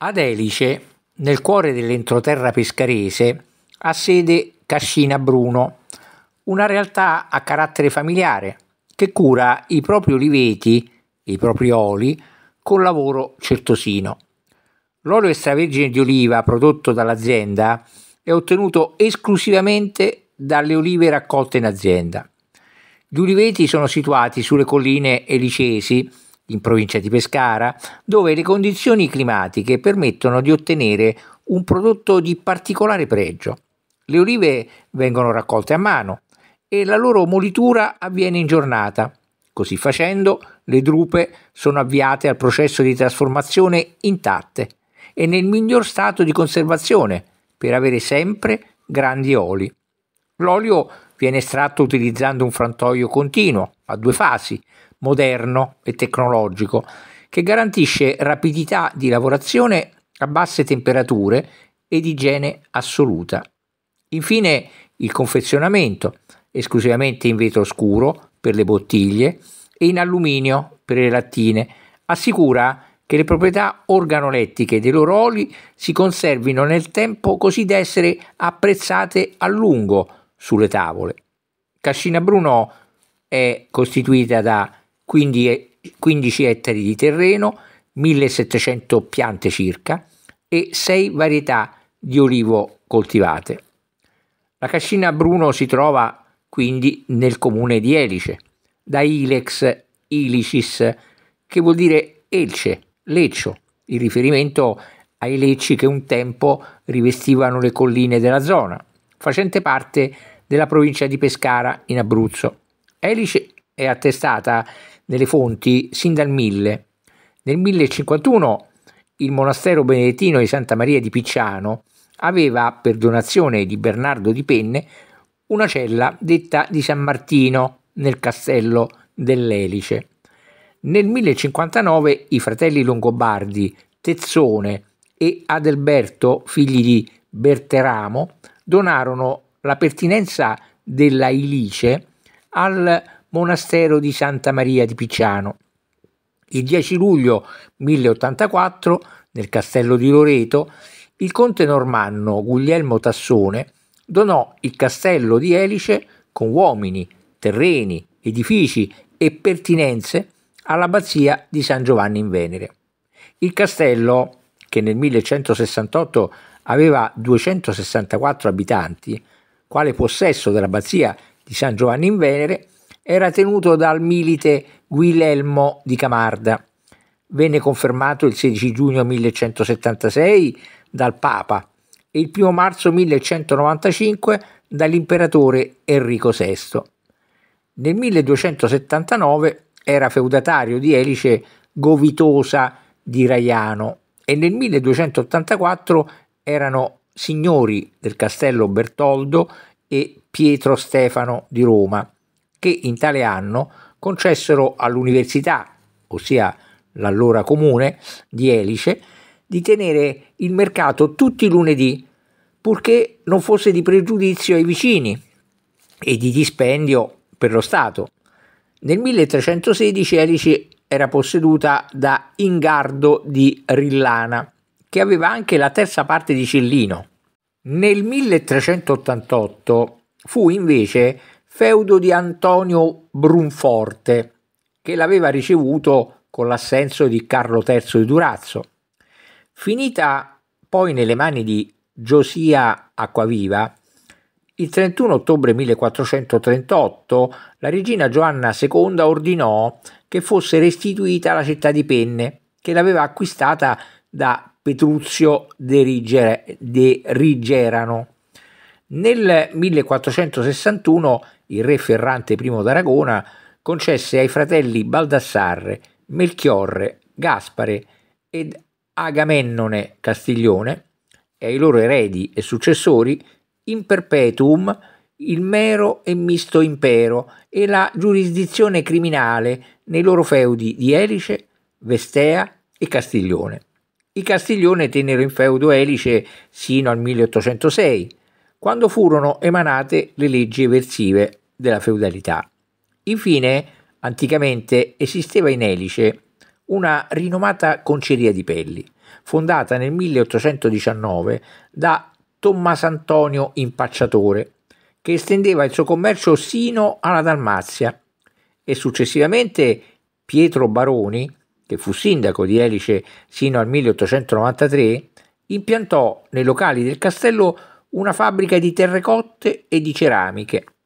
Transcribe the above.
Ad Elice, nel cuore dell'entroterra pescarese, ha sede Cascina Bruno, una realtà a carattere familiare che cura i propri oliveti, i propri oli, con lavoro certosino. L'olio extravergine di oliva prodotto dall'azienda è ottenuto esclusivamente dalle olive raccolte in azienda. Gli uliveti sono situati sulle colline elicesi in provincia di Pescara, dove le condizioni climatiche permettono di ottenere un prodotto di particolare pregio. Le olive vengono raccolte a mano e la loro molitura avviene in giornata. Così facendo, le drupe sono avviate al processo di trasformazione intatte e nel miglior stato di conservazione per avere sempre grandi oli. L'olio viene estratto utilizzando un frantoio continuo a due fasi, moderno e tecnologico che garantisce rapidità di lavorazione a basse temperature ed igiene assoluta. Infine il confezionamento, esclusivamente in vetro scuro per le bottiglie e in alluminio per le lattine, assicura che le proprietà organolettiche dei loro oli si conservino nel tempo così da essere apprezzate a lungo sulle tavole. Cascina Bruno è costituita da 15 ettari di terreno, 1700 piante circa e 6 varietà di olivo coltivate. La cascina Bruno si trova quindi nel comune di Elice, da Ilex Ilicis, che vuol dire elce, leccio, in riferimento ai lecci che un tempo rivestivano le colline della zona, facente parte della provincia di Pescara in Abruzzo. Elice è attestata nelle fonti sin dal 1000. Nel 1051 il monastero benedettino di Santa Maria di Picciano aveva, per donazione di Bernardo di Penne, una cella detta di San Martino nel castello dell'Elice. Nel 1059 i fratelli Longobardi, Tezzone e Adelberto, figli di Berteramo, donarono la pertinenza della Ilice al monastero di Santa Maria di Picciano. Il 10 luglio 1084, nel castello di Loreto, il conte normanno Guglielmo Tassone donò il castello di Elice con uomini, terreni, edifici e pertinenze all'abbazia di San Giovanni in Venere. Il castello, che nel 1168 aveva 264 abitanti, quale possesso dell'abbazia di San Giovanni in Venere, era tenuto dal milite Guilelmo di Camarda. Venne confermato il 16 giugno 1176 dal Papa e il 1 marzo 1195 dall'imperatore Enrico VI. Nel 1279 era feudatario di Elice Govitosa di Raiano e nel 1284 erano signori del castello Bertoldo e Pietro Stefano di Roma che in tale anno concessero all'università, ossia l'allora comune di Elice, di tenere il mercato tutti i lunedì, purché non fosse di pregiudizio ai vicini e di dispendio per lo Stato. Nel 1316 Elice era posseduta da Ingardo di Rillana, che aveva anche la terza parte di Cellino. Nel 1388 fu invece feudo di Antonio Brunforte, che l'aveva ricevuto con l'assenso di Carlo III di Durazzo. Finita poi nelle mani di Giosia Acquaviva, il 31 ottobre 1438 la regina Giovanna II ordinò che fosse restituita la città di Penne, che l'aveva acquistata da Petruzio de, Rigere, de Rigerano nel 1461 il re Ferrante I d'Aragona concesse ai fratelli Baldassarre, Melchiorre, Gaspare ed Agamennone Castiglione e ai loro eredi e successori in perpetuum il mero e misto impero e la giurisdizione criminale nei loro feudi di Elice, Vestea e Castiglione. I Castiglione tennero in feudo Elice sino al 1806 quando furono emanate le leggi eversive della feudalità. Infine, anticamente esisteva in Elice una rinomata conceria di pelli, fondata nel 1819 da Tommaso Antonio Impacciatore, che estendeva il suo commercio sino alla Dalmazia e successivamente Pietro Baroni, che fu sindaco di Elice sino al 1893, impiantò nei locali del castello una fabbrica di terrecotte e di ceramiche.